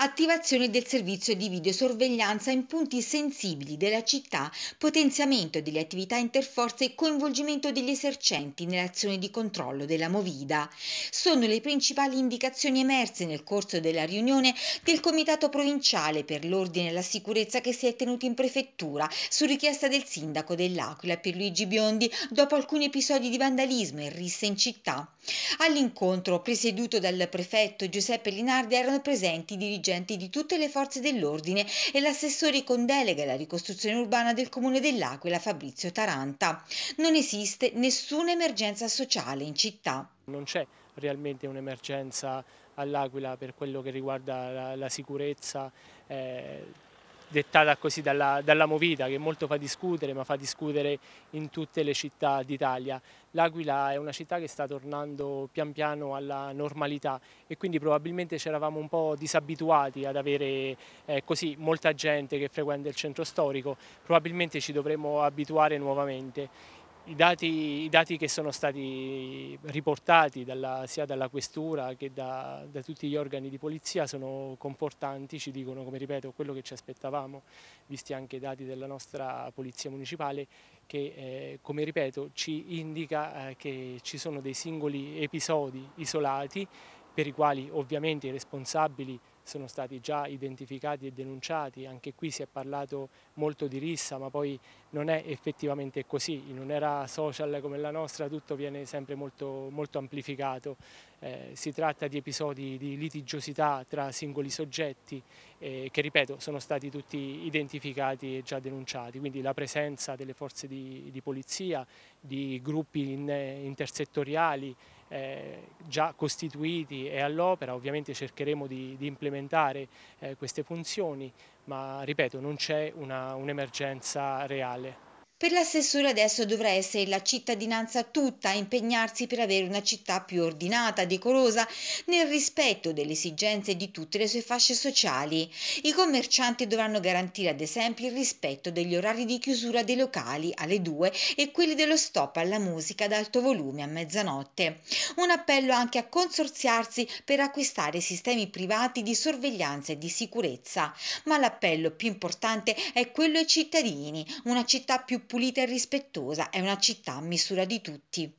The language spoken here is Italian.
attivazione del servizio di videosorveglianza in punti sensibili della città, potenziamento delle attività interforze e coinvolgimento degli esercenti nell'azione di controllo della Movida. Sono le principali indicazioni emerse nel corso della riunione del Comitato Provinciale per l'Ordine e la Sicurezza che si è tenuto in prefettura su richiesta del sindaco dell'Aquila per Luigi Biondi dopo alcuni episodi di vandalismo e risse in città. All'incontro presieduto dal prefetto Giuseppe Linardi erano presenti i dirigenti dirigenti di tutte le forze dell'ordine e l'assessore con delega alla ricostruzione urbana del Comune dell'Aquila Fabrizio Taranta. Non esiste nessuna emergenza sociale in città. Non c'è realmente un'emergenza all'Aquila per quello che riguarda la, la sicurezza, eh, dettata così dalla, dalla, movida che molto fa discutere ma fa discutere in tutte le città d'Italia. L'Aquila è una città che sta tornando pian piano alla normalità e quindi probabilmente ci eravamo un po' disabituati ad avere eh, così molta gente che frequenta il centro storico, probabilmente ci dovremmo abituare nuovamente. I dati, I dati, che sono stati riportati dalla, sia dalla Questura che da, da, tutti gli organi di polizia sono confortanti, ci dicono, come ripeto, quello che ci aspettavamo, visti anche i dati della nostra Polizia Municipale, che eh, come ripeto ci indica eh, che ci sono dei singoli episodi isolati per i quali ovviamente i responsabili sono stati già identificati e denunciati, anche qui si è parlato molto di rissa ma poi non è effettivamente così, in un'era social come la nostra tutto viene sempre molto, molto amplificato, eh, si tratta di episodi di litigiosità tra singoli soggetti eh, che ripeto sono stati tutti identificati e già denunciati, quindi la presenza delle forze di, di polizia, di gruppi in, intersettoriali eh, già costituiti e all'opera, ovviamente cercheremo di, di implementare eh, queste funzioni, ma ripeto non c'è un'emergenza un reale. Per l'assessore adesso dovrà essere la cittadinanza tutta a impegnarsi per avere una città più ordinata, decorosa, nel rispetto delle esigenze di tutte le sue fasce sociali. I commercianti dovranno garantire ad esempio il rispetto degli orari di chiusura dei locali alle 2 e quelli dello stop alla musica ad alto volume a mezzanotte. Un appello anche a consorziarsi per acquistare sistemi privati di sorveglianza e di sicurezza. Ma l'appello più importante è quello ai cittadini, una città più pulita e rispettosa, è una città a misura di tutti.